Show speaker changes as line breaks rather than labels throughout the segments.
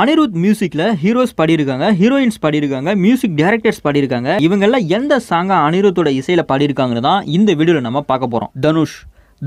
அனிருத் மியூசிக்கில் ஹீரோஸ் பாடியிருக்காங்க ஹீரோயின்ஸ் பாடியிருக்காங்க மியூசிக் டைரக்டர்ஸ் பாடியிருக்காங்க இவங்கெல்லாம் எந்த சாங்காக அனிருத்தோட இசையில் பாடியிருக்காங்கன்னு தான் இந்த வீடியோவில் நம்ம பார்க்க போகிறோம் தனுஷ்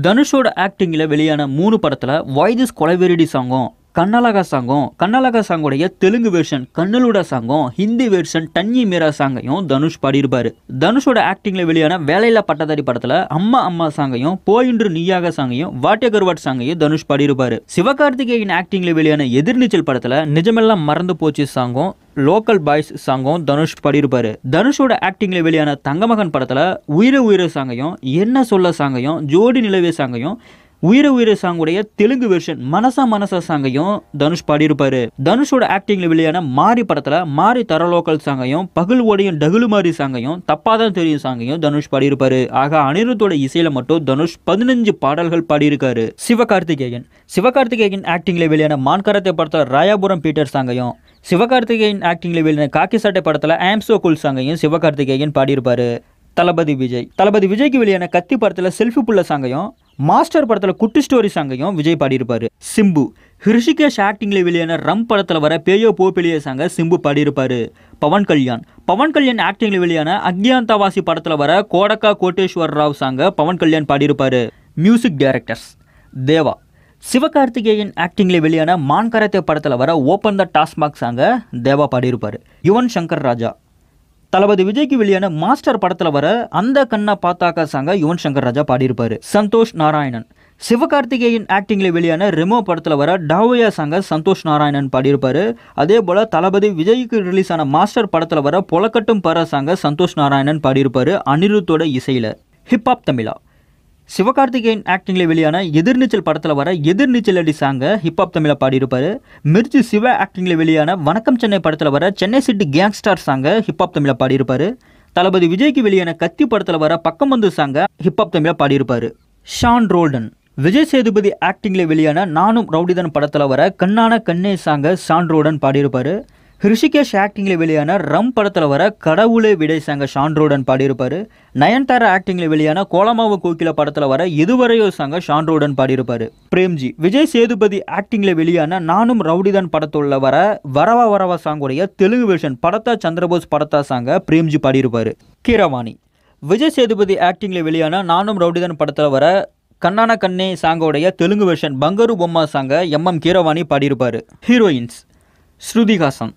தனுஷோட ஆக்டிங்கில் வெளியான மூணு படத்தில் வாய்திஸ் கொலைவெரிடி சாங்கும் கண்ணழகா சாங்கும் கண்ணழகா சாங்குடைய தெலுங்கு வெர்ஷன் கண்ணலூடா சாங்கும் ஹிந்தி வெர்ஷன் டன்னி மீரா சாங்கையும் தனுஷ் பாடியிருப்பார் தனுஷோட ஆக்டிங்கில் வெளியான வேலையில பட்டதாரி படத்தில் அம்மா அம்மா சாங்கையும் போயின்று நீயாக சாங்கையும் வாட்டிய கருவாட் சாங்கையும் தனுஷ் பாடியிருப்பாரு சிவகார்த்திகேயன் ஆக்டிங்கில் வெளியான எதிர்நீச்சல் படத்தில் நிஜமெல்லாம் மறந்து போச்சு சாங்கும் லோக்கல் பாய்ஸ் சாங்கும் தனுஷ் பாடியிருப்பாரு தனுஷோட ஆக்டிங்ல வெளியான தங்கமகன் படத்தில் உயிர உயிர சாங்கையும் என்ன சொல்ல சாங்கையும் ஜோடி நிலவிய சாங்கையும் உயிர உயிர சாங்குடைய தெலுங்கு வெர்ஷன் மனசா மனசா சாங்கையும் தனுஷ் பாடியிருப்பாரு தனுஷோட ஆக்டிங்ல வெளியான மாரி படத்துல மாரி தரலோக்கல் சாங்கையும் பகல் ஓடையும் டகுலு மாறி சாங்கையும் தப்பாதான் தெரியும் சாங்கையும் தனுஷ் பாடியிருப்பாரு ஆக அனிருத்தோட இசையில மட்டும் தனுஷ் பதினஞ்சு பாடல்கள் பாடியிருக்காரு சிவகார்த்திகேயன் சிவகார்த்திகேயன் ஆக்டிங்ல வெளியான மான்கரத்தை படத்துல ராயாபுரம் பீட்டர் சாங்கையும் சிவகார்த்திகேயன் ஆக்டிங்ல வெளியான காக்கி சாட்டை படத்துல ஆம்சோ குல் சாங்கையும் சிவகார்த்திகேயன் பாடியிருப்பாரு தளபதி விஜய் தளபதி விஜய்க்கு வெளியான கத்தி படத்தில் செல்ஃபி புள்ள சாங்கையும் மாஸ்டர் படத்தில் குட்டி ஸ்டோரி சாங்கையும் விஜய் பாடியிருப்பார் சிம்பு ஹிருஷிகேஷ் ஆக்டிங்கில் வெளியான ரம் படத்தில் வர பேயோ போப்பிலிய சாங்க சிம்பு பாடியிருப்பார் பவன் கல்யாண் பவன் கல்யாண் ஆக்டிங்கில் வெளியான அக்ஞாந்தவாசி படத்தில் வர கோடக்கா கோட்டேஸ்வர ராவ் சாங்க பவன் கல்யாண் பாடியிருப்பார் மியூசிக் டைரக்டர்ஸ் தேவா சிவகார்த்திகேயன் ஆக்டிங்கில் வெளியான மான்கரத்தே படத்தில் வர ஓப்பன் த டாஸ்மாக் சாங்கை தேவா பாடியிருப்பார் யுவன் சங்கர் ராஜா தளபதி விஜய்க்கு வெளியான மாஸ்டர் படத்தில் வர அந்த கண்ணா பார்த்தாக்கா சாங்க யுவன் சங்கர் ராஜா பாடியிருப்பார் சந்தோஷ் நாராயணன் சிவகார்த்திகேயன் ஆக்டிங்கில் வெளியான ரிமோ படத்தில் வர டாவோயா சாங்க சந்தோஷ் நாராயணன் பாடியிருப்பார் அதே போல் தளபதி விஜய்க்கு ரிலீஸ் ஆன மாஸ்டர் படத்தில் வர புலக்கட்டும் பர சாங்க சந்தோஷ் நாராயணன் பாடியிருப்பார் அனிருத்தோட இசையில் ஹிப்ஹாப் தமிழா சிவகார்த்திகேயன் ஆக்டிங்கில் வெளியான எதிர்நீச்சல் படத்தில் வர எதிர்நீச்சல் அடி சாங்கை ஹிப்ஹாப் தமிழை பாடியிருப்பார் மிர்ச்சி சிவ ஆக்டிங்கில் வெளியான வணக்கம் சென்னை படத்தில் வர சென்னை சிட்டி கேங்ஸ்டார் சாங்கை ஹிப்ஹாப் தமிழை பாடியிருப்பார் தளபதி விஜய்க்கு வெளியான கத்தி படத்தில் வர பக்கம் வந்து சாங்கை ஹிப்ஹாப் தமிழை பாடியிருப்பார் ஷான் ரோல்டன் விஜய் சேதுபதி ஆக்டிங்கில் வெளியான நானும் ரவுடிதன் படத்தில் வர கண்ணான கண்ணே சாங்கை ஷான் ரோடன் பாடியிருப்பார் ஹிருஷிகேஷ் ஆக்டிங்கில் வெளியான ரம் படத்தில் வர கடவுளே விடை சாங்க ஷான்ரோடன் பாடியிருப்பார் நயன்தாரா ஆக்டிங்கில் வெளியான கோலமாவு கோக்கில படத்தில் வர இதுவரையோ சாங்க ஷான்ரோடன் பாடியிருப்பார் பிரேம்ஜி விஜய் சேதுபதி ஆக்டிங்கில் வெளியான நானும் ரவுடிதான் படத்துள்ள வர வரவா வரவா சாங்குடைய தெலுங்கு வெர்ஷன் படத்தா சந்திரபோஸ் படத்தா சாங்க பிரேம்ஜி பாடியிருப்பார் கீரவாணி விஜய் சேதுபதி ஆக்டிங்கில் வெளியான நானும் ரவுடிதான் படத்தில் வர கண்ணான கண்ணே சாங்கோடைய தெலுங்கு வெர்ஷன் பங்கரு பொம்மா சாங்க எம் எம் கீரவாணி பாடியிருப்பார் ஹீரோயின்ஸ் ஸ்ருதிஹாசன்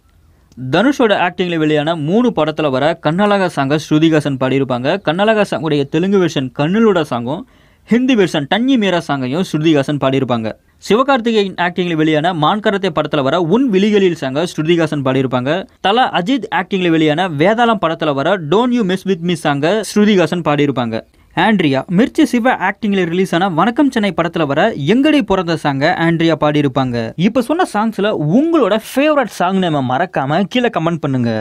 தனுஷோட ஆக்டிங்கில் வெளியான மூணு படத்தில் வர கண்ணழகா சாங்கை ஸ்ருதிகாசன் பாடியிருப்பாங்க கண்ணழகா சாங்குடைய தெலுங்கு வெர்ஷன் கண்ணிலோட சாங்கும் ஹிந்தி வெர்ஷன் டன்னி மீரா சாங்கையும் ஸ்ருதிகாசன் பாடியிருப்பாங்க சிவகார்த்திகேயன் ஆக்டிங்கில் வெளியான மான்கரத்தை படத்தில் வர உன் விழிகளில் சாங்க ஸ்ருதிகாசன் பாடியிருப்பாங்க தலா அஜித் ஆக்டிங்கில் வெளியான வேதாளம் படத்தில் வர don't you miss with miss சாங்க ஸ்ருதிகாசன் பாடியிருப்பாங்க ஆண்ட்ரியா மிர்ச்சி சிவா ஆக்டிங்ல ரிலீஸ் ஆன வணக்கம் சென்னை படத்துல வர எங்கடி பிறந்த சாங்க ஆண்ட்ரியா பாடி இருப்பாங்க இப்ப சொன்ன சாங்ஸ்ல உங்களோட ஃபேவரட் சாங் நம்ம மறக்காம கீழே கமெண்ட் பண்ணுங்க